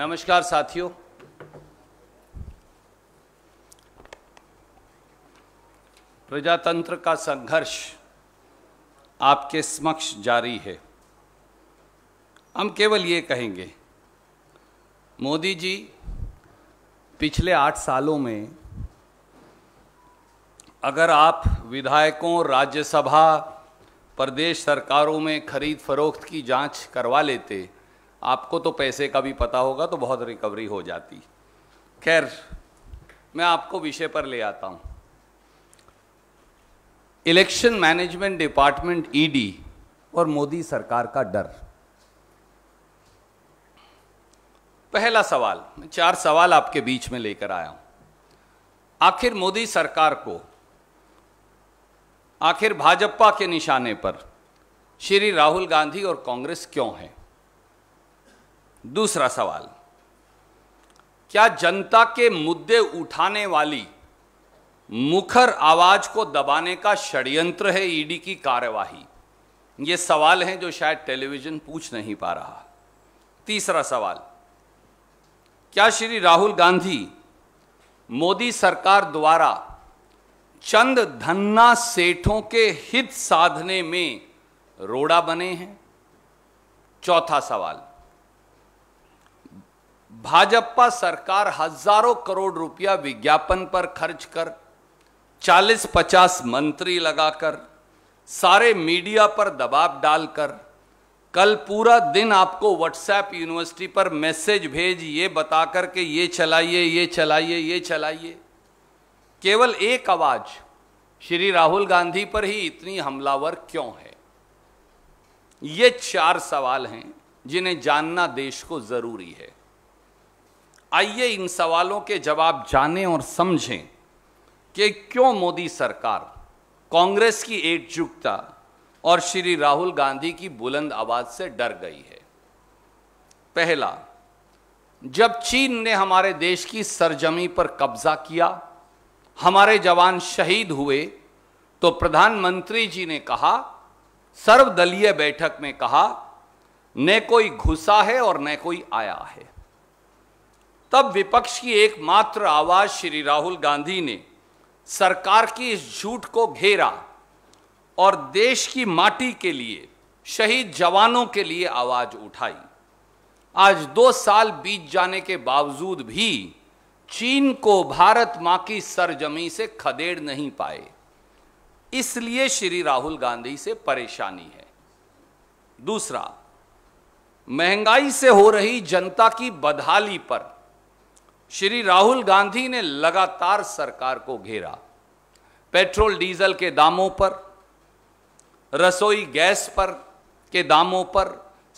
नमस्कार साथियों प्रजातंत्र का संघर्ष आपके समक्ष जारी है हम केवल ये कहेंगे मोदी जी पिछले आठ सालों में अगर आप विधायकों राज्यसभा प्रदेश सरकारों में खरीद फरोख्त की जांच करवा लेते आपको तो पैसे का भी पता होगा तो बहुत रिकवरी हो जाती खैर मैं आपको विषय पर ले आता हूं election management department ED e और मोदी सरकार का डर पहला सवाल मैं चार सवाल आपके बीच में लेकर आया हूं आखिर मोदी सरकार को आखिर भाजपा के निशाने पर श्री राहुल गांधी और कांग्रेस क्यों है दूसरा सवाल क्या जनता के मुद्दे उठाने वाली मुखर आवाज को दबाने का षड्यंत्र है ईडी की कार्यवाही ये सवाल हैं जो शायद टेलीविजन पूछ नहीं पा रहा तीसरा सवाल क्या श्री राहुल गांधी मोदी सरकार द्वारा चंद धन्ना सेठों के हित साधने में रोड़ा बने हैं चौथा सवाल भाजपा सरकार हजारों करोड़ रुपया विज्ञापन पर खर्च कर 40-50 मंत्री लगाकर सारे मीडिया पर दबाव डालकर कल पूरा दिन आपको व्हाट्सएप यूनिवर्सिटी पर मैसेज भेज ये बता कर के ये चलाइए ये चलाइए ये चलाइए केवल एक आवाज श्री राहुल गांधी पर ही इतनी हमलावर क्यों है ये चार सवाल हैं जिन्हें जानना देश को ज़रूरी है आइए इन सवालों के जवाब जानें और समझें कि क्यों मोदी सरकार कांग्रेस की एकजुटता और श्री राहुल गांधी की बुलंद आवाज़ से डर गई है पहला जब चीन ने हमारे देश की सरजमी पर कब्जा किया हमारे जवान शहीद हुए तो प्रधानमंत्री जी ने कहा सर्वदलीय बैठक में कहा न कोई घुसा है और न कोई आया है तब विपक्ष की एकमात्र आवाज श्री राहुल गांधी ने सरकार की इस झूठ को घेरा और देश की माटी के लिए शहीद जवानों के लिए आवाज उठाई आज दो साल बीत जाने के बावजूद भी चीन को भारत मां की सरजमी से खदेड़ नहीं पाए इसलिए श्री राहुल गांधी से परेशानी है दूसरा महंगाई से हो रही जनता की बदहाली पर श्री राहुल गांधी ने लगातार सरकार को घेरा पेट्रोल डीजल के दामों पर रसोई गैस पर के दामों पर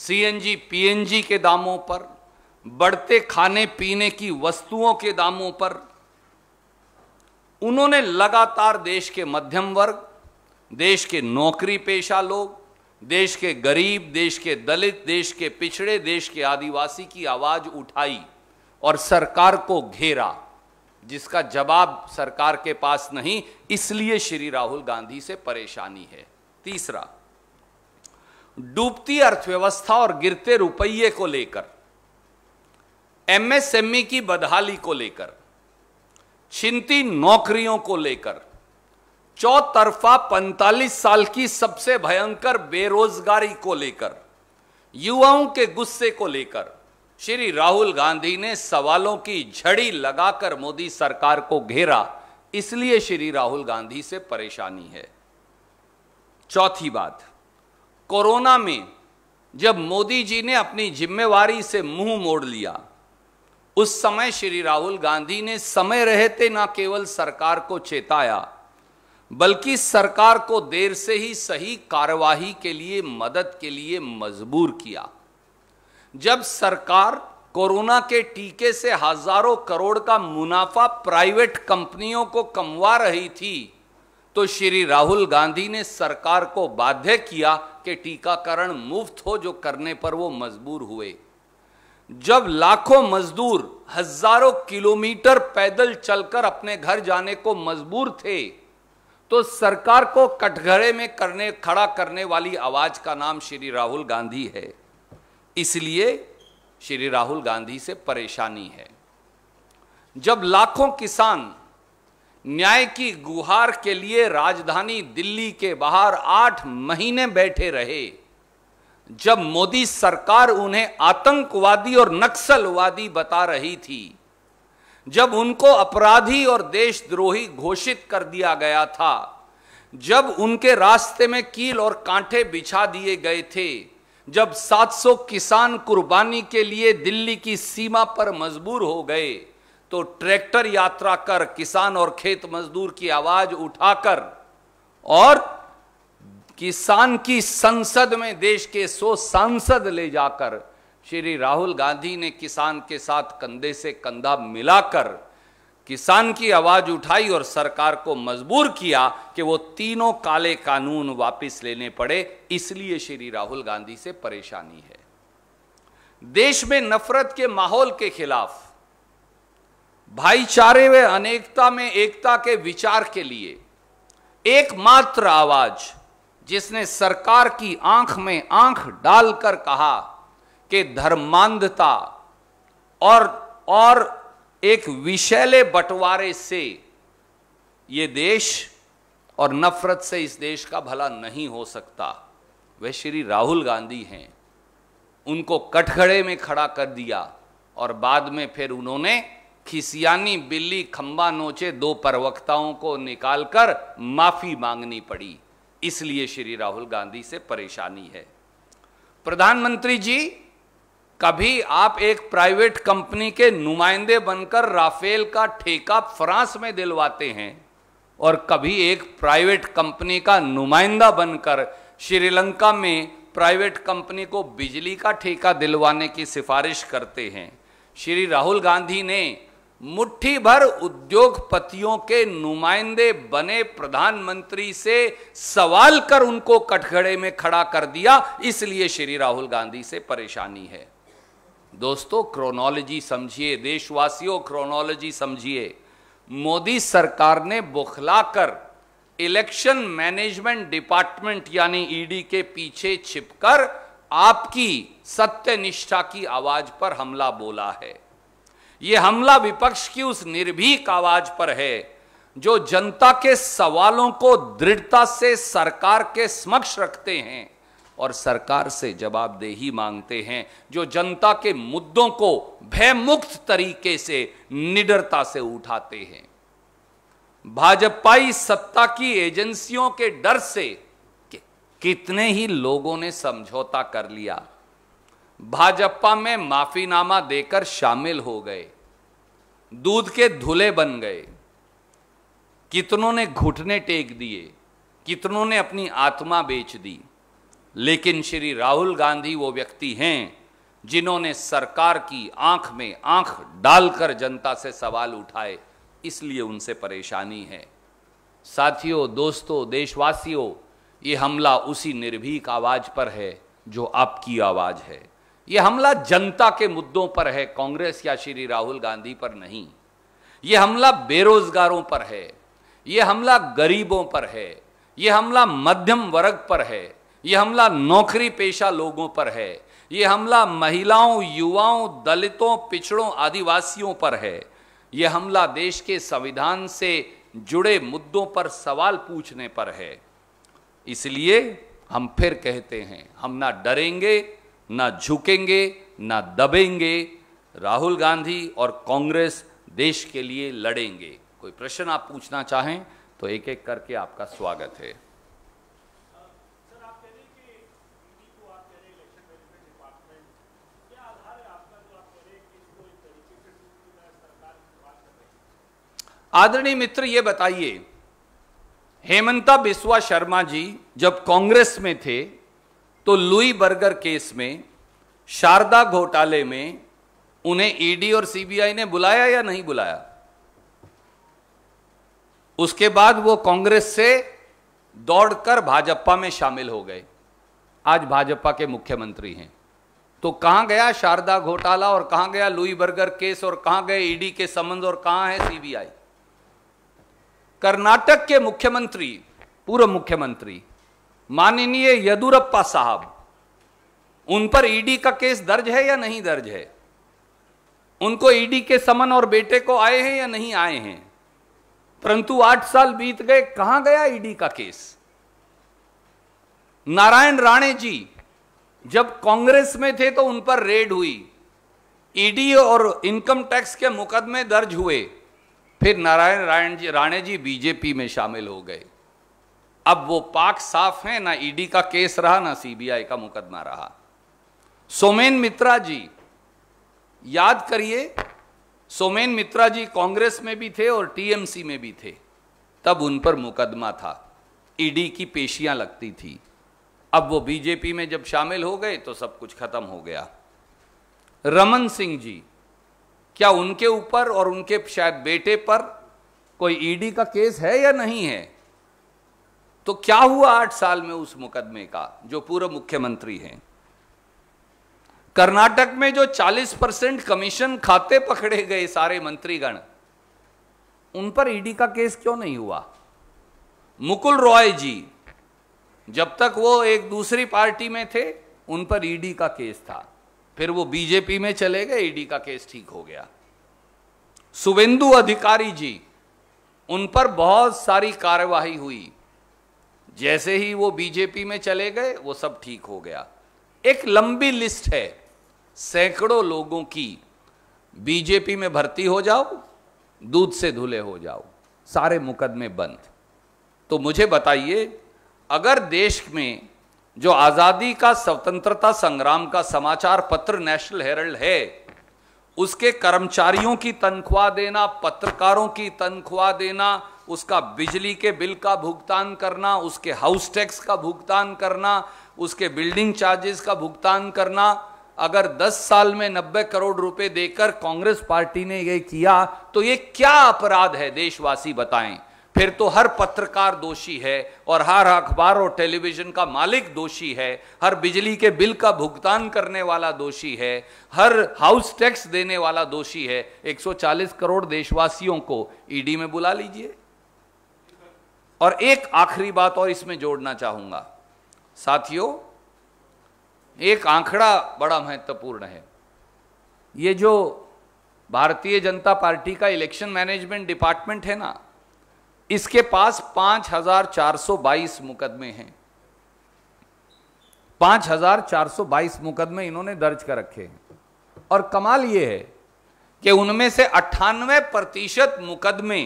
सीएनजी पीएनजी के दामों पर बढ़ते खाने पीने की वस्तुओं के दामों पर उन्होंने लगातार देश के मध्यम वर्ग देश के नौकरी पेशा लोग देश के गरीब देश के दलित देश के पिछड़े देश के आदिवासी की आवाज़ उठाई और सरकार को घेरा जिसका जवाब सरकार के पास नहीं इसलिए श्री राहुल गांधी से परेशानी है तीसरा डूबती अर्थव्यवस्था और गिरते रुपये को लेकर एमएसएमई की बदहाली को लेकर चिंती नौकरियों को लेकर चौतरफा 45 साल की सबसे भयंकर बेरोजगारी को लेकर युवाओं के गुस्से को लेकर श्री राहुल गांधी ने सवालों की झड़ी लगाकर मोदी सरकार को घेरा इसलिए श्री राहुल गांधी से परेशानी है चौथी बात कोरोना में जब मोदी जी ने अपनी जिम्मेवारी से मुंह मोड़ लिया उस समय श्री राहुल गांधी ने समय रहते ना केवल सरकार को चेताया बल्कि सरकार को देर से ही सही कार्यवाही के लिए मदद के लिए मजबूर किया जब सरकार कोरोना के टीके से हजारों करोड़ का मुनाफा प्राइवेट कंपनियों को कमवा रही थी तो श्री राहुल गांधी ने सरकार को बाध्य किया कि टीकाकरण मुफ्त हो जो करने पर वो मजबूर हुए जब लाखों मजदूर हजारों किलोमीटर पैदल चलकर अपने घर जाने को मजबूर थे तो सरकार को कटघरे में करने खड़ा करने वाली आवाज का नाम श्री राहुल गांधी है इसलिए श्री राहुल गांधी से परेशानी है जब लाखों किसान न्याय की गुहार के लिए राजधानी दिल्ली के बाहर आठ महीने बैठे रहे जब मोदी सरकार उन्हें आतंकवादी और नक्सलवादी बता रही थी जब उनको अपराधी और देशद्रोही घोषित कर दिया गया था जब उनके रास्ते में कील और कांटे बिछा दिए गए थे जब 700 किसान कुर्बानी के लिए दिल्ली की सीमा पर मजबूर हो गए तो ट्रैक्टर यात्रा कर किसान और खेत मजदूर की आवाज उठाकर और किसान की संसद में देश के सौ सांसद ले जाकर श्री राहुल गांधी ने किसान के साथ कंधे से कंधा मिलाकर किसान की आवाज उठाई और सरकार को मजबूर किया कि वो तीनों काले कानून वापस लेने पड़े इसलिए श्री राहुल गांधी से परेशानी है देश में नफरत के माहौल के खिलाफ भाईचारे व अनेकता में एकता के विचार के लिए एकमात्र आवाज जिसने सरकार की आंख में आंख डालकर कहा कि धर्मांधता और और एक विषैले बंटवारे से ये देश और नफरत से इस देश का भला नहीं हो सकता वह श्री राहुल गांधी हैं उनको कटघड़े में खड़ा कर दिया और बाद में फिर उन्होंने खिसियानी बिल्ली खंबा नोचे दो प्रवक्ताओं को निकालकर माफी मांगनी पड़ी इसलिए श्री राहुल गांधी से परेशानी है प्रधानमंत्री जी कभी आप एक प्राइवेट कंपनी के नुमाइंदे बनकर राफेल का ठेका फ्रांस में दिलवाते हैं और कभी एक प्राइवेट कंपनी का नुमाइंदा बनकर श्रीलंका में प्राइवेट कंपनी को बिजली का ठेका दिलवाने की सिफारिश करते हैं श्री राहुल गांधी ने मुट्ठी भर उद्योगपतियों के नुमाइंदे बने प्रधानमंत्री से सवाल कर उनको कटघड़े में खड़ा कर दिया इसलिए श्री राहुल गांधी से परेशानी है दोस्तों क्रोनोलॉजी समझिए देशवासियों क्रोनोलॉजी समझिए मोदी सरकार ने बुखलाकर इलेक्शन मैनेजमेंट डिपार्टमेंट यानी ईडी e के पीछे छिपकर आपकी सत्यनिष्ठा की आवाज पर हमला बोला है यह हमला विपक्ष की उस निर्भीक आवाज पर है जो जनता के सवालों को दृढ़ता से सरकार के समक्ष रखते हैं और सरकार से जवाबदेही मांगते हैं जो जनता के मुद्दों को भयमुक्त तरीके से निडरता से उठाते हैं भाजपाई सत्ता की एजेंसियों के डर से कि कितने ही लोगों ने समझौता कर लिया भाजपा में माफीनामा देकर शामिल हो गए दूध के धुले बन गए कितनों ने घुटने टेक दिए कितनों ने अपनी आत्मा बेच दी लेकिन श्री राहुल गांधी वो व्यक्ति हैं जिन्होंने सरकार की आंख में आंख डालकर जनता से सवाल उठाए इसलिए उनसे परेशानी है साथियों दोस्तों देशवासियों ये हमला उसी निर्भीक आवाज पर है जो आपकी आवाज है ये हमला जनता के मुद्दों पर है कांग्रेस या श्री राहुल गांधी पर नहीं ये हमला बेरोजगारों पर है ये हमला गरीबों पर है ये हमला मध्यम वर्ग पर है ये हमला नौकरी पेशा लोगों पर है ये हमला महिलाओं युवाओं दलितों पिछड़ों आदिवासियों पर है ये हमला देश के संविधान से जुड़े मुद्दों पर सवाल पूछने पर है इसलिए हम फिर कहते हैं हम ना डरेंगे ना झुकेंगे ना दबेंगे राहुल गांधी और कांग्रेस देश के लिए लड़ेंगे कोई प्रश्न आप पूछना चाहें तो एक एक करके आपका स्वागत है आदरणीय मित्र ये बताइए हेमंता बिस्वा शर्मा जी जब कांग्रेस में थे तो लुई बर्गर केस में शारदा घोटाले में उन्हें ईडी e और सीबीआई ने बुलाया या नहीं बुलाया उसके बाद वो कांग्रेस से दौड़कर भाजपा में शामिल हो गए आज भाजपा के मुख्यमंत्री हैं तो कहां गया शारदा घोटाला और कहां गया लुई बर्गर केस और कहां गए ईडी e के संबंध और कहां है सीबीआई कर्नाटक के मुख्यमंत्री पूर्व मुख्यमंत्री माननीय यदुरप्पा साहब उन पर ईडी e का केस दर्ज है या नहीं दर्ज है उनको ईडी e के समन और बेटे को आए हैं या नहीं आए हैं परंतु आठ साल बीत गए कहां गया ईडी e का केस नारायण राणे जी जब कांग्रेस में थे तो उन पर रेड हुई ईडी और इनकम टैक्स के मुकदमे दर्ज हुए फिर नारायण नारायण जी राणे जी बीजेपी में शामिल हो गए अब वो पाक साफ है ना ईडी का केस रहा ना सीबीआई का मुकदमा रहा सोमेन मित्रा जी याद करिए सोमेन मित्रा जी कांग्रेस में भी थे और टीएमसी में भी थे तब उन पर मुकदमा था ईडी की पेशियां लगती थी अब वो बीजेपी में जब शामिल हो गए तो सब कुछ खत्म हो गया रमन सिंह जी क्या उनके ऊपर और उनके शायद बेटे पर कोई ईडी का केस है या नहीं है तो क्या हुआ आठ साल में उस मुकदमे का जो पूर्व मुख्यमंत्री हैं कर्नाटक में जो 40 परसेंट कमीशन खाते पकड़े गए सारे मंत्रीगण उन पर ईडी का केस क्यों नहीं हुआ मुकुल रॉय जी जब तक वो एक दूसरी पार्टी में थे उन पर ईडी का केस था फिर वो बीजेपी में चले गए ईडी का केस ठीक हो गया सुवेंदु अधिकारी जी उन पर बहुत सारी कार्यवाही हुई जैसे ही वो बीजेपी में चले गए वो सब ठीक हो गया एक लंबी लिस्ट है सैकड़ों लोगों की बीजेपी में भर्ती हो जाओ दूध से धुले हो जाओ सारे मुकदमे बंद तो मुझे बताइए अगर देश में जो आज़ादी का स्वतंत्रता संग्राम का समाचार पत्र नेशनल हेरल्ड है उसके कर्मचारियों की तनख्वाह देना पत्रकारों की तनख्वाह देना उसका बिजली के बिल का भुगतान करना उसके हाउस टैक्स का भुगतान करना उसके बिल्डिंग चार्जेस का भुगतान करना अगर 10 साल में 90 करोड़ रुपए देकर कांग्रेस पार्टी ने यह किया तो यह क्या अपराध है देशवासी बताएं फिर तो हर पत्रकार दोषी है और हर अखबार और टेलीविज़न का मालिक दोषी है हर बिजली के बिल का भुगतान करने वाला दोषी है हर हाउस टैक्स देने वाला दोषी है 140 करोड़ देशवासियों को ईडी e में बुला लीजिए और एक आखिरी बात और इसमें जोड़ना चाहूंगा साथियों एक आंकड़ा बड़ा महत्वपूर्ण है ये जो भारतीय जनता पार्टी का इलेक्शन मैनेजमेंट डिपार्टमेंट है ना इसके पास 5,422 मुकदमे हैं 5,422 मुकदमे इन्होंने दर्ज कर रखे हैं और कमाल ये है कि उनमें से अट्ठानवे प्रतिशत मुकदमे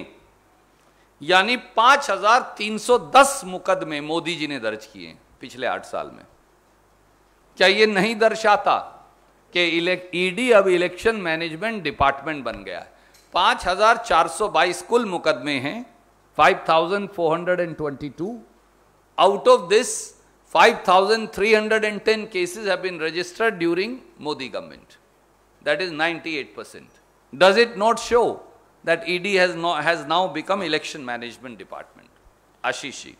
यानी 5,310 मुकदमे मोदी जी ने दर्ज किए पिछले आठ साल में क्या ये नहीं दर्शाता कि ईडी अब इलेक्शन मैनेजमेंट डिपार्टमेंट बन गया है 5,422 कुल मुकदमे हैं 5,422. Out of this, 5,310 cases have been registered during Modi government. That is 98%. Does it not show that ED has, no, has now become election management department? Ashishi.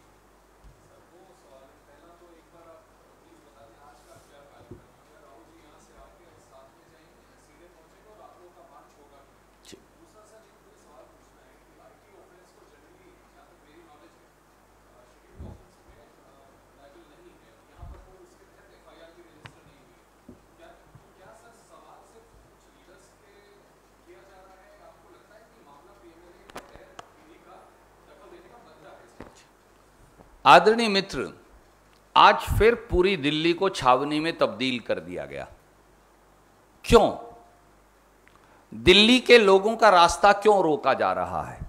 आदरणीय मित्र आज फिर पूरी दिल्ली को छावनी में तब्दील कर दिया गया क्यों दिल्ली के लोगों का रास्ता क्यों रोका जा रहा है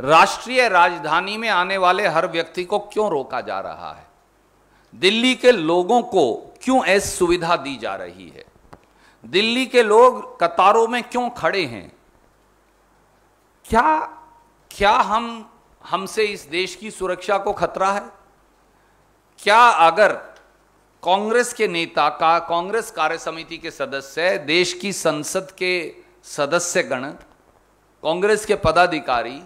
राष्ट्रीय राजधानी में आने वाले हर व्यक्ति को क्यों रोका जा रहा है दिल्ली के लोगों को क्यों ऐसी सुविधा दी जा रही है दिल्ली के लोग कतारों में क्यों खड़े हैं क्या क्या हम हमसे इस देश की सुरक्षा को खतरा है क्या अगर कांग्रेस के नेता का कांग्रेस कार्य समिति के सदस्य देश की संसद के सदस्यगण कांग्रेस के पदाधिकारी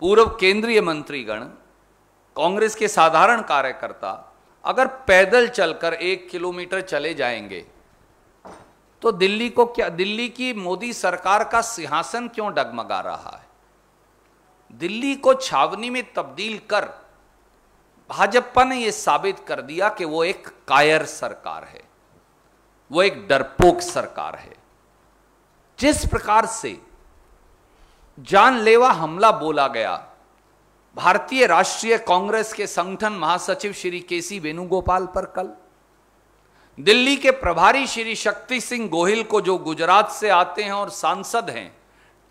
पूर्व केंद्रीय मंत्रीगण कांग्रेस के साधारण कार्यकर्ता अगर पैदल चलकर एक किलोमीटर चले जाएंगे तो दिल्ली को क्या दिल्ली की मोदी सरकार का सिंहासन क्यों डगमगा रहा है दिल्ली को छावनी में तब्दील कर भाजपा ने यह साबित कर दिया कि वो एक कायर सरकार है वो एक डरपोक सरकार है जिस प्रकार से जानलेवा हमला बोला गया भारतीय राष्ट्रीय कांग्रेस के संगठन महासचिव श्री केसी वेणुगोपाल पर कल दिल्ली के प्रभारी श्री शक्ति सिंह गोहिल को जो गुजरात से आते हैं और सांसद हैं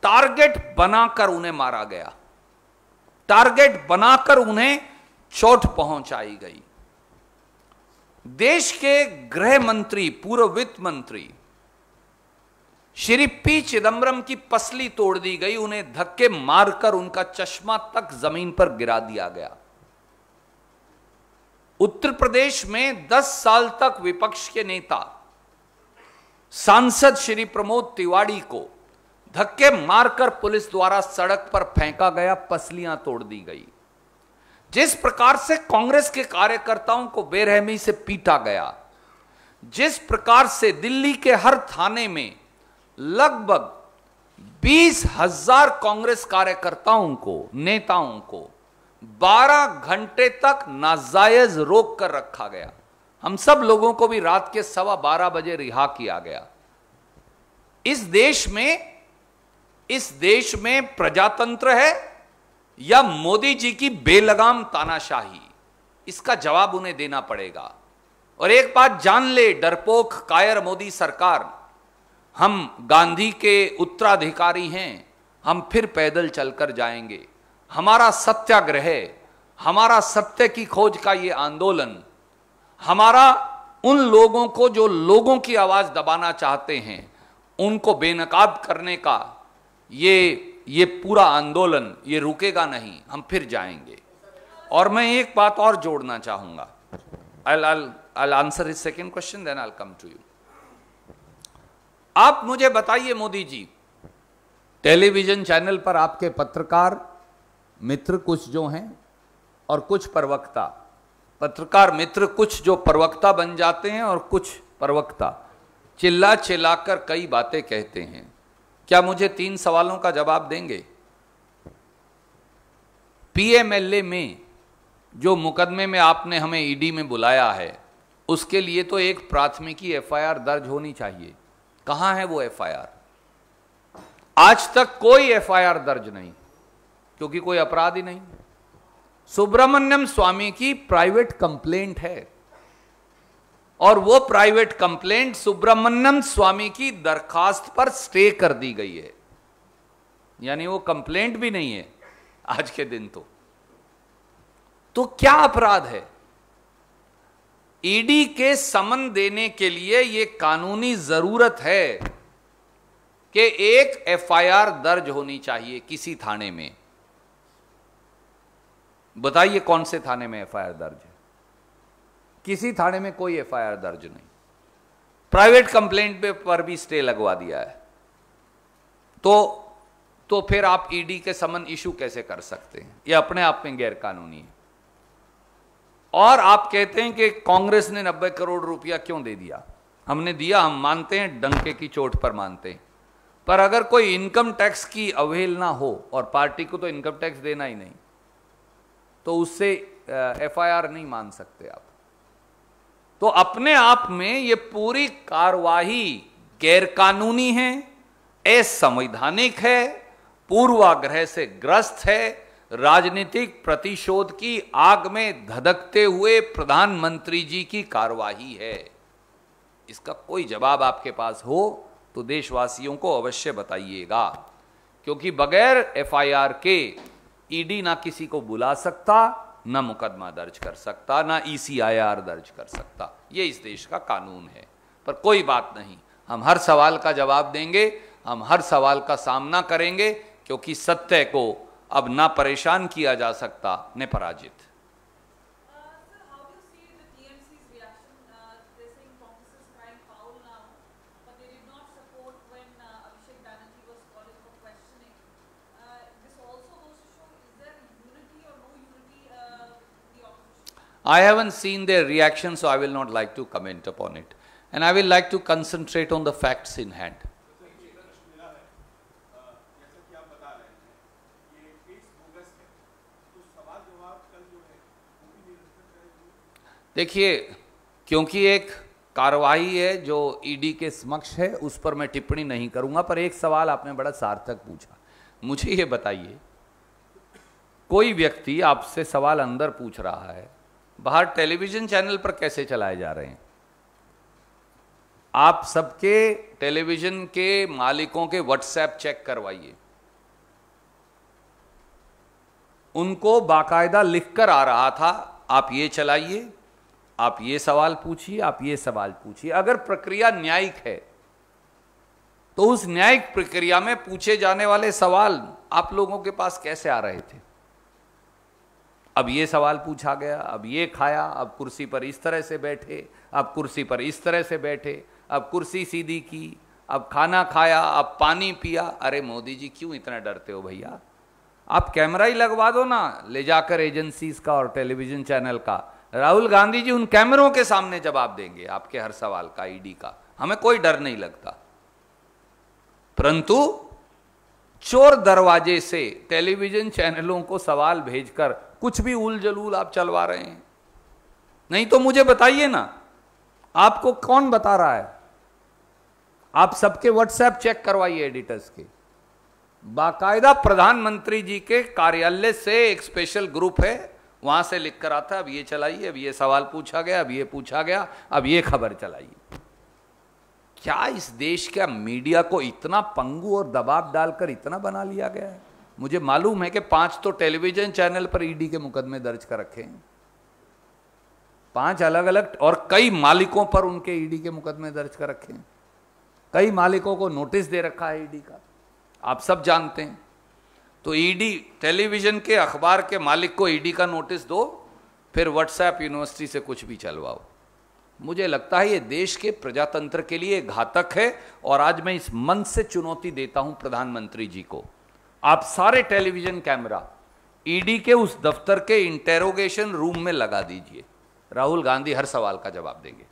टारगेट बनाकर उन्हें मारा गया टारगेट बनाकर उन्हें चोट पहुंचाई गई देश के गृह मंत्री पूर्व वित्त मंत्री श्री पी चिदम्बरम की पसली तोड़ दी गई उन्हें धक्के मारकर उनका चश्मा तक जमीन पर गिरा दिया गया उत्तर प्रदेश में 10 साल तक विपक्ष के नेता सांसद श्री प्रमोद तिवाड़ी को धक्के मारकर पुलिस द्वारा सड़क पर फेंका गया पसलियां तोड़ दी गई जिस प्रकार से कांग्रेस के कार्यकर्ताओं को बेरहमी से पीटा गया जिस प्रकार से दिल्ली के हर थाने में लगभग बीस हजार कांग्रेस कार्यकर्ताओं को नेताओं को 12 घंटे तक नाजायज रोक कर रखा गया हम सब लोगों को भी रात के सवा बारह बजे रिहा किया गया इस देश में इस देश में प्रजातंत्र है या मोदी जी की बेलगाम तानाशाही इसका जवाब उन्हें देना पड़ेगा और एक बात जान ले डरपोक कायर मोदी सरकार हम गांधी के उत्तराधिकारी हैं हम फिर पैदल चलकर जाएंगे हमारा सत्याग्रह हमारा सत्य की खोज का ये आंदोलन हमारा उन लोगों को जो लोगों की आवाज दबाना चाहते हैं उनको बेनकाब करने का ये ये पूरा आंदोलन ये रुकेगा नहीं हम फिर जाएंगे और मैं एक बात और जोड़ना चाहूंगा I all all answer is second question then I'll come to you आप मुझे बताइए मोदी जी टेलीविजन चैनल पर आपके पत्रकार मित्र कुछ जो हैं और कुछ प्रवक्ता पत्रकार मित्र कुछ जो प्रवक्ता बन जाते हैं और कुछ प्रवक्ता चिल्ला चिल्लाकर कई बातें कहते हैं क्या मुझे तीन सवालों का जवाब देंगे पीएमएलए में जो मुकदमे में आपने हमें ईडी e में बुलाया है उसके लिए तो एक प्राथमिकी एफआईआर दर्ज होनी चाहिए कहां है वो एफआईआर आज तक कोई एफआईआर दर्ज नहीं क्योंकि कोई अपराध ही नहीं सुब्रमण्यम स्वामी की प्राइवेट कंप्लेंट है और वो प्राइवेट कंप्लेंट सुब्रमण्यम स्वामी की दरखास्त पर स्टे कर दी गई है यानी वो कंप्लेंट भी नहीं है आज के दिन तो तो क्या अपराध है ईडी e के समन देने के लिए यह कानूनी जरूरत है कि एक एफआईआर दर्ज होनी चाहिए किसी थाने में बताइए कौन से थाने में एफआईआर दर्ज किसी थाने में कोई एफआईआर दर्ज नहीं प्राइवेट कंप्लेंट पे पर भी स्टे लगवा दिया है तो तो फिर आप ईडी के समन इशू कैसे कर सकते हैं यह अपने आप में गैरकानूनी है और आप कहते हैं कि कांग्रेस ने नब्बे करोड़ रुपया क्यों दे दिया हमने दिया हम मानते हैं डंके की चोट पर मानते हैं पर अगर कोई इनकम टैक्स की अवहेलना हो और पार्टी को तो इनकम टैक्स देना ही नहीं तो उससे एफआईआर नहीं मान सकते आप तो अपने आप में ये पूरी कार्यवाही गैरकानूनी है असंवैधानिक है पूर्वाग्रह से ग्रस्त है राजनीतिक प्रतिशोध की आग में धधकते हुए प्रधानमंत्री जी की कार्यवाही है इसका कोई जवाब आपके पास हो तो देशवासियों को अवश्य बताइएगा क्योंकि बगैर एफआईआर के ईडी ना किसी को बुला सकता ना मुकदमा दर्ज कर सकता ना ईसीआईआर e दर्ज कर सकता ये इस देश का कानून है पर कोई बात नहीं हम हर सवाल का जवाब देंगे हम हर सवाल का सामना करेंगे क्योंकि सत्य को अब ना परेशान किया जा सकता न पराजित I haven't seen their reaction, so I will not like to comment upon it. And I will like to concentrate on the facts in hand. देखिए क्योंकि एक कार्रवाई है जो ईडी के समक्ष है उस पर मैं टिप्पणी नहीं करूंगा पर एक सवाल आपने बड़ा सार्थक पूछा मुझे ये बताइए कोई व्यक्ति आपसे सवाल अंदर पूछ रहा है बाहर टेलीविजन चैनल पर कैसे चलाए जा रहे हैं आप सबके टेलीविजन के मालिकों के व्हाट्सएप चेक करवाइए उनको बाकायदा लिखकर आ रहा था आप ये चलाइए आप ये सवाल पूछिए आप ये सवाल पूछिए अगर प्रक्रिया न्यायिक है तो उस न्यायिक प्रक्रिया में पूछे जाने वाले सवाल आप लोगों के पास कैसे आ रहे थे अब ये सवाल पूछा गया अब ये खाया अब कुर्सी पर इस तरह से बैठे अब कुर्सी पर इस तरह से बैठे अब कुर्सी सीधी की अब खाना खाया अब पानी पिया अरे मोदी जी क्यों इतना डरते हो भैया आप कैमरा ही लगवा दो ना ले जाकर एजेंसीज का और टेलीविजन चैनल का राहुल गांधी जी उन कैमरों के सामने जवाब देंगे आपके हर सवाल का ईडी का हमें कोई डर नहीं लगता परंतु चोर दरवाजे से टेलीविजन चैनलों को सवाल भेजकर कुछ भी उल जलूल आप चलवा रहे हैं नहीं तो मुझे बताइए ना आपको कौन बता रहा है आप सबके व्हाट्सएप चेक करवाइए एडिटर्स के बाकायदा प्रधानमंत्री जी के कार्यालय से एक स्पेशल ग्रुप है वहां से लिख कर आता अब ये चलाइए अब ये सवाल पूछा गया अब ये पूछा गया अब ये खबर चलाइए क्या इस देश का मीडिया को इतना पंगु और दबाव डालकर इतना बना लिया गया है मुझे मालूम है कि पांच तो टेलीविजन चैनल पर ईडी e के मुकदमे दर्ज कर रखे हैं पांच अलग अलग और कई मालिकों पर उनके ईडी e के मुकदमे दर्ज कर रखे हैं कई मालिकों को नोटिस दे रखा है ईडी e का आप सब जानते हैं तो ईडी टेलीविजन के अखबार के मालिक को ईडी का नोटिस दो फिर व्हाट्सएप यूनिवर्सिटी से कुछ भी चलवाओ मुझे लगता है ये देश के प्रजातंत्र के लिए घातक है और आज मैं इस मन से चुनौती देता हूं प्रधानमंत्री जी को आप सारे टेलीविजन कैमरा ईडी के उस दफ्तर के इंटेरोगेशन रूम में लगा दीजिए राहुल गांधी हर सवाल का जवाब देंगे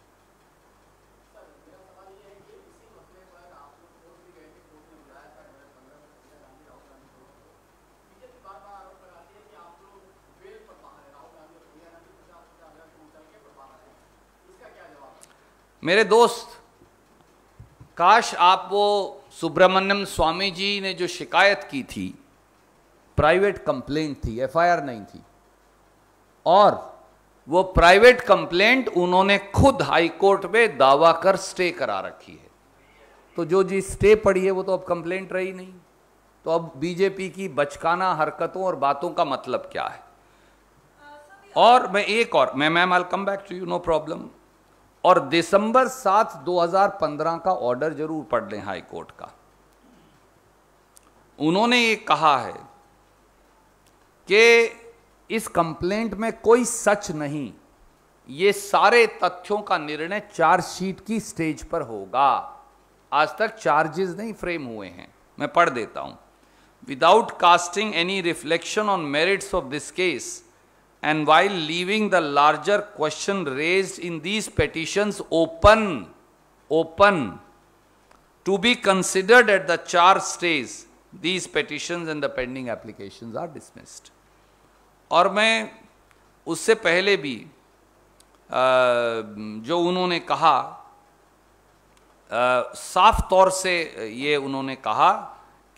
मेरे दोस्त काश आप वो सुब्रमण्यम स्वामी जी ने जो शिकायत की थी प्राइवेट कंप्लेंट थी एफआईआर नहीं थी और वो प्राइवेट कंप्लेंट उन्होंने खुद हाईकोर्ट में दावा कर स्टे करा रखी है तो जो जी स्टे पड़ी है वो तो अब कंप्लेंट रही नहीं तो अब बीजेपी की बचकाना हरकतों और बातों का मतलब क्या है और मैं एक और मैं ma'am I come back to you no problem और दिसंबर सात 2015 का ऑर्डर जरूर पढ़ लें हाई कोर्ट का उन्होंने ये कहा है कि इस कंप्लेंट में कोई सच नहीं ये सारे तथ्यों का निर्णय चार्जशीट की स्टेज पर होगा आज तक चार्जेस नहीं फ्रेम हुए हैं मैं पढ़ देता हूं without casting any reflection on merits of this case and while leaving the larger question raised in these petitions open, open to be considered at the char stage, these petitions and the pending applications are dismissed. aur main usse pehle bhi uh, jo unhone kaha uh, saaf taur se ye unhone kaha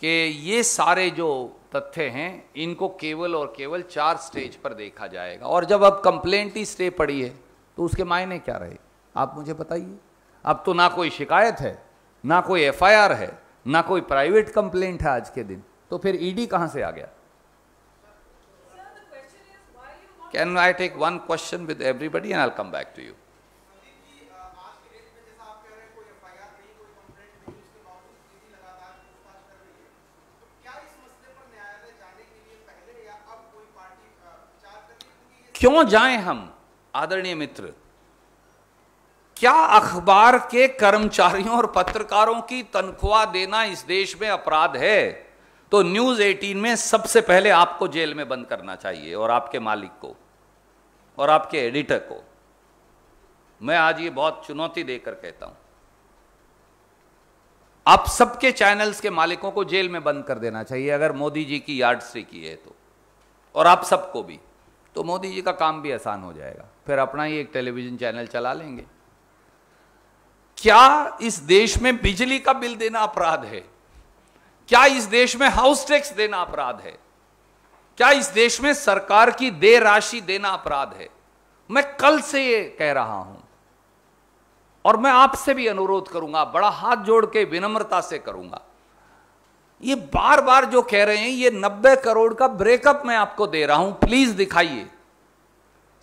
ke ye sare jo तथ्य हैं इनको केवल और केवल चार stage पर देखा जाएगा और जब अब कंप्लेंट ही स्टे पड़ी है तो उसके मायने क्या रहे आप मुझे बताइए अब तो ना कोई शिकायत है ना कोई एफआईआर है ना कोई प्राइवेट कंप्लेंट है आज के दिन तो फिर ईडी कहां से आ गया can I take one question with everybody and I come back to you क्यों जाएं हम आदरणीय मित्र क्या अखबार के कर्मचारियों और पत्रकारों की तनख्वाह देना इस देश में अपराध है तो न्यूज 18 में सबसे पहले आपको जेल में बंद करना चाहिए और आपके मालिक को और आपके एडिटर को मैं आज ये बहुत चुनौती देकर कहता हूं आप सबके चैनल्स के मालिकों को जेल में बंद कर देना चाहिए अगर मोदी जी की यार्ड से की है तो और आप सबको भी तो मोदी जी का काम भी आसान हो जाएगा फिर अपना ही एक टेलीविजन चैनल चला लेंगे क्या इस देश में बिजली का बिल देना अपराध है क्या इस देश में हाउस टैक्स देना अपराध है क्या इस देश में सरकार की दे राशि देना अपराध है मैं कल से ये कह रहा हूं और मैं आपसे भी अनुरोध करूंगा बड़ा हाथ जोड़ के विनम्रता से करूंगा ये बार बार जो कह रहे हैं ये नब्बे करोड़ का ब्रेकअप मैं आपको दे रहा हूं प्लीज दिखाइए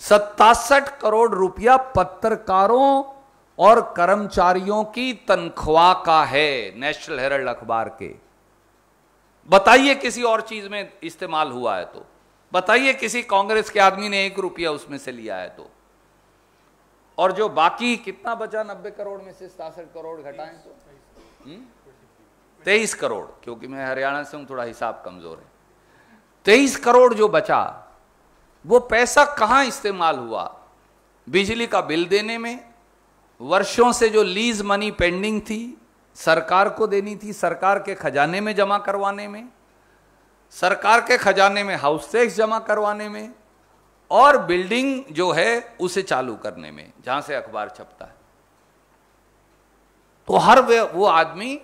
सत्तासठ करोड़ रुपया पत्रकारों और कर्मचारियों की तनख्वाह का है नेशनल हेरल्ड अखबार के बताइए किसी और चीज में इस्तेमाल हुआ है तो बताइए किसी कांग्रेस के आदमी ने एक रुपया उसमें से लिया है तो और जो बाकी कितना बचा नब्बे करोड़ में से सतासठ करोड़ घटाएं तो हुँ? हम्म? तेईस करोड़ क्योंकि मैं हरियाणा से हूं थोड़ा हिसाब कमज़ोर है तेईस करोड़ जो बचा वो पैसा कहां इस्तेमाल हुआ बिजली का बिल देने में वर्षों से जो लीज मनी पेंडिंग थी सरकार को देनी थी सरकार के खजाने में जमा करवाने में सरकार के खजाने में हाउस टैक्स जमा करवाने में और बिल्डिंग जो है उसे चालू करने में जहां से अखबार छपता है तो हर वो आदमी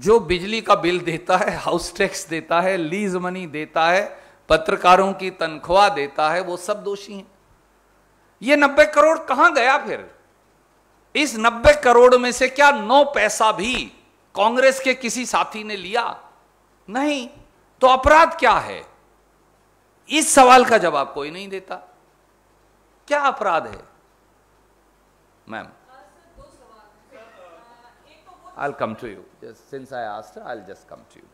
जो बिजली का बिल देता है हाउस टैक्स देता है लीज मनी देता है पत्रकारों की तनख्वाह देता है वो सब दोषी हैं ये नब्बे करोड़ कहां गया फिर इस नब्बे करोड़ में से क्या नौ पैसा भी कांग्रेस के किसी साथी ने लिया नहीं तो अपराध क्या है इस सवाल का जवाब कोई नहीं देता क्या अपराध है ma'am I come to you Just, since I asked her, I'll just come to you.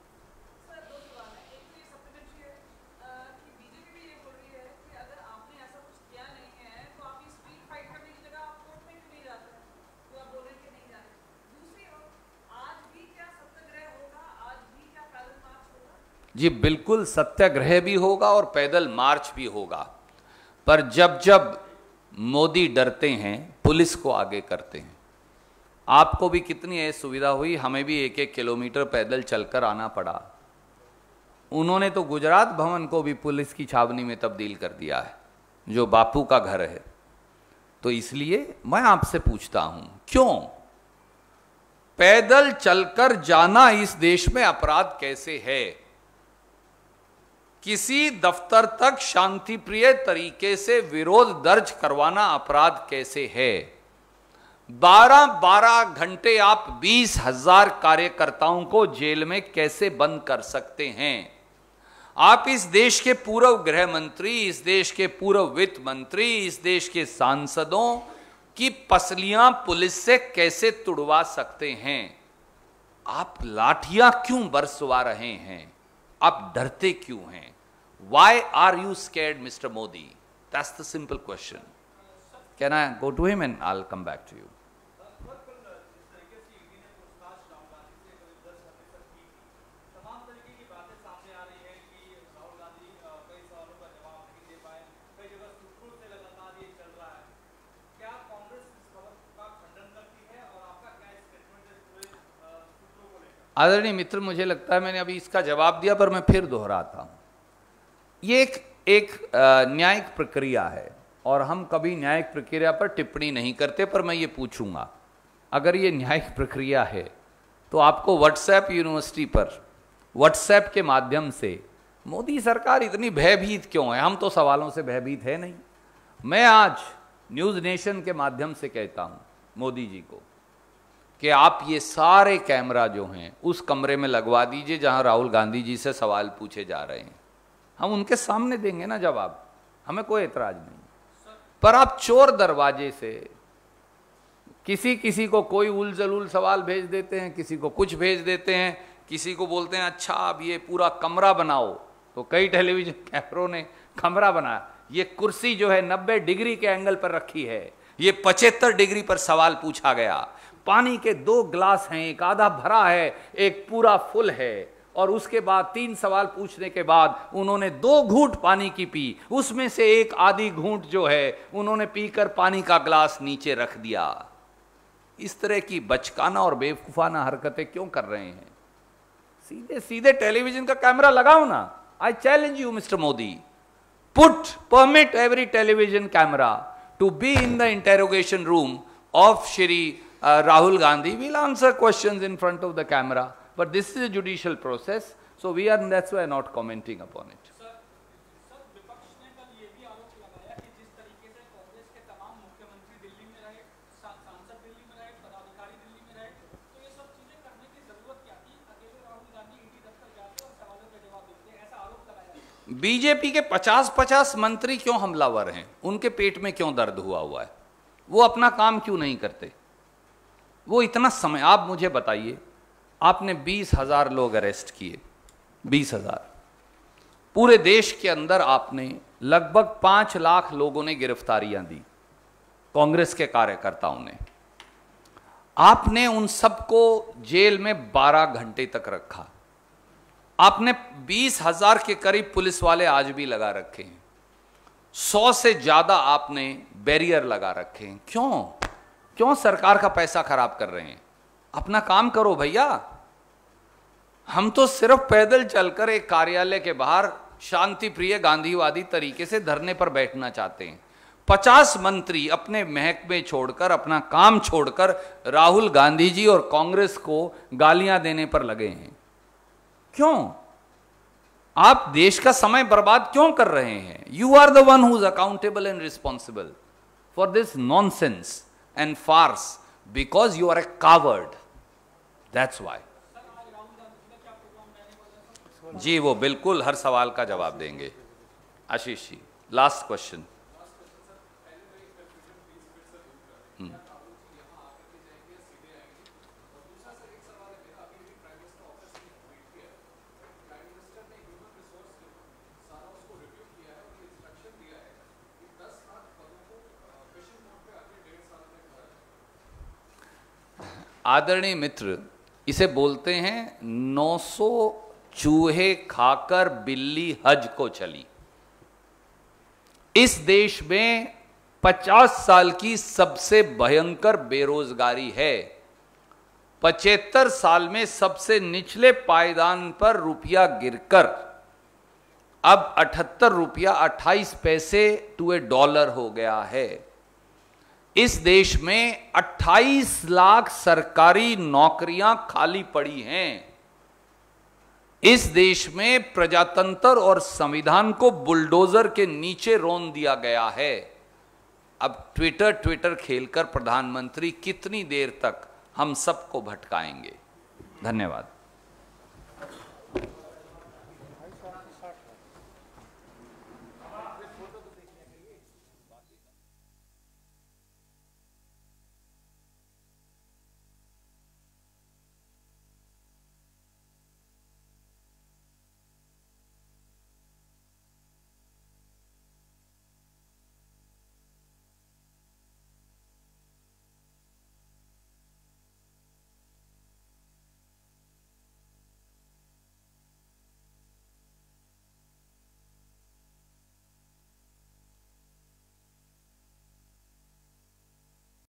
तो तो तो जी बिल्कुल सत्याग्रह भी होगा और पैदल मार्च भी होगा पर जब जब मोदी डरते हैं पुलिस को आगे करते हैं आपको भी कितनी है सुविधा हुई हमें भी एक एक किलोमीटर पैदल चलकर आना पड़ा उन्होंने तो गुजरात भवन को भी पुलिस की छावनी में तब्दील कर दिया है जो बापू का घर है तो इसलिए मैं आपसे पूछता हूं क्यों पैदल चलकर जाना इस देश में अपराध कैसे है किसी दफ्तर तक शांतिप्रिय तरीके से विरोध दर्ज करवाना अपराध कैसे है बारह बारह घंटे आप बीस हजार कार्यकर्ताओं को जेल में कैसे बंद कर सकते हैं आप इस देश के पूर्व गृह मंत्री इस देश के पूर्व वित्त मंत्री इस देश के सांसदों की पसलियां पुलिस से कैसे तुड़वा सकते हैं आप लाठियां क्यों बरसवा रहे हैं आप डरते क्यों हैं why are you scared mister Modi that's the simple question Can I go to him and I'll come back to you? आदरणीय मित्र मुझे लगता है मैंने अभी इसका जवाब दिया पर मैं फिर दोहराता हूँ ये एक एक न्यायिक प्रक्रिया है और हम कभी न्यायिक प्रक्रिया पर टिप्पणी नहीं करते पर मैं ये पूछूंगा अगर ये न्यायिक प्रक्रिया है तो आपको व्हाट्सएप यूनिवर्सिटी पर व्हाट्सएप के माध्यम से मोदी सरकार इतनी भयभीत क्यों है हम तो सवालों से भयभीत है नहीं मैं आज न्यूज़ नेशन के माध्यम से कहता हूँ मोदी जी को कि आप ये सारे कैमरा जो हैं उस कमरे में लगवा दीजिए जहां राहुल गांधी जी से सवाल पूछे जा रहे हैं हम उनके सामने देंगे ना जवाब हमें कोई एतराज नहीं पर आप चोर दरवाजे से किसी किसी को कोई उल जलूल सवाल भेज देते हैं किसी को कुछ भेज देते हैं किसी को बोलते हैं अच्छा आप ये पूरा कमरा बनाओ तो कई टेलीविजन कैमरों ने कमरा बनाया ये कुर्सी जो है नब्बे डिग्री के एंगल पर रखी है ये पचहत्तर डिग्री पर सवाल पूछा गया पानी के दो ग्लास हैं एक आधा भरा है एक पूरा फुल है और उसके बाद तीन सवाल पूछने के बाद उन्होंने दो घूंट पानी की पी उसमें से एक आधी घूंट जो है उन्होंने पीकर पानी का ग्लास नीचे रख दिया इस तरह की बचकाना और बेवकूफाना हरकतें क्यों कर रहे हैं सीधे सीधे टेलीविजन का कैमरा लगाओ ना I challenge you mister Modi put permit every television camera to be in the interrogation room of Shri uh, Rahul Gandhi will answer questions in front of the camera. But this is a judicial process, so we are, that's why not commenting upon it. BJP के 50-50 मंत्री क्यों हमलावर हैं उनके पेट में क्यों दर्द हुआ हुआ है वो अपना काम क्यों नहीं करते वो इतना समय आप मुझे बताइए आपने बीस हजार लोग अरेस्ट किए बीस हजार पूरे देश के अंदर आपने लगभग पांच लाख लोगों ने गिरफ्तारियां दी कांग्रेस के कार्यकर्ताओं ने आपने उन सबको जेल में बारह घंटे तक रखा आपने बीस हजार के करीब पुलिस वाले आज भी लगा रखे हैं सौ से ज्यादा आपने बैरियर लगा रखे हैं क्यों क्यों सरकार का पैसा खराब कर रहे हैं अपना काम करो भैया हम तो सिर्फ पैदल चलकर एक कार्यालय के बाहर शांति प्रिय गांधीवादी तरीके से धरने पर बैठना चाहते हैं पचास मंत्री अपने महकमे छोड़कर अपना काम छोड़कर राहुल गांधी जी और कांग्रेस को गालियां देने पर लगे हैं क्यों आप देश का समय बर्बाद क्यों कर रहे हैं you are the one who is accountable and responsible for this sense and farce because you are a coward. That's why. जी वो बिल्कुल हर सवाल का जवाब देंगे आशीष जी लास्ट क्वेश्चन आदरणीय मित्र इसे बोलते हैं 900 चूहे खाकर बिल्ली हज को चली इस देश में 50 साल की सबसे भयंकर बेरोजगारी है पचहत्तर साल में सबसे निचले पायदान पर रुपया गिरकर अब अठहत्तर रुपया अट्ठाईस पैसे टू ए डॉलर हो गया है इस देश में 28 लाख सरकारी नौकरियां खाली पड़ी हैं इस देश में प्रजातंत्र और संविधान को बुलडोजर के नीचे रोन दिया गया है अब ट्विटर ट्विटर खेलकर प्रधानमंत्री कितनी देर तक हम सबको भटकाएंगे धन्यवाद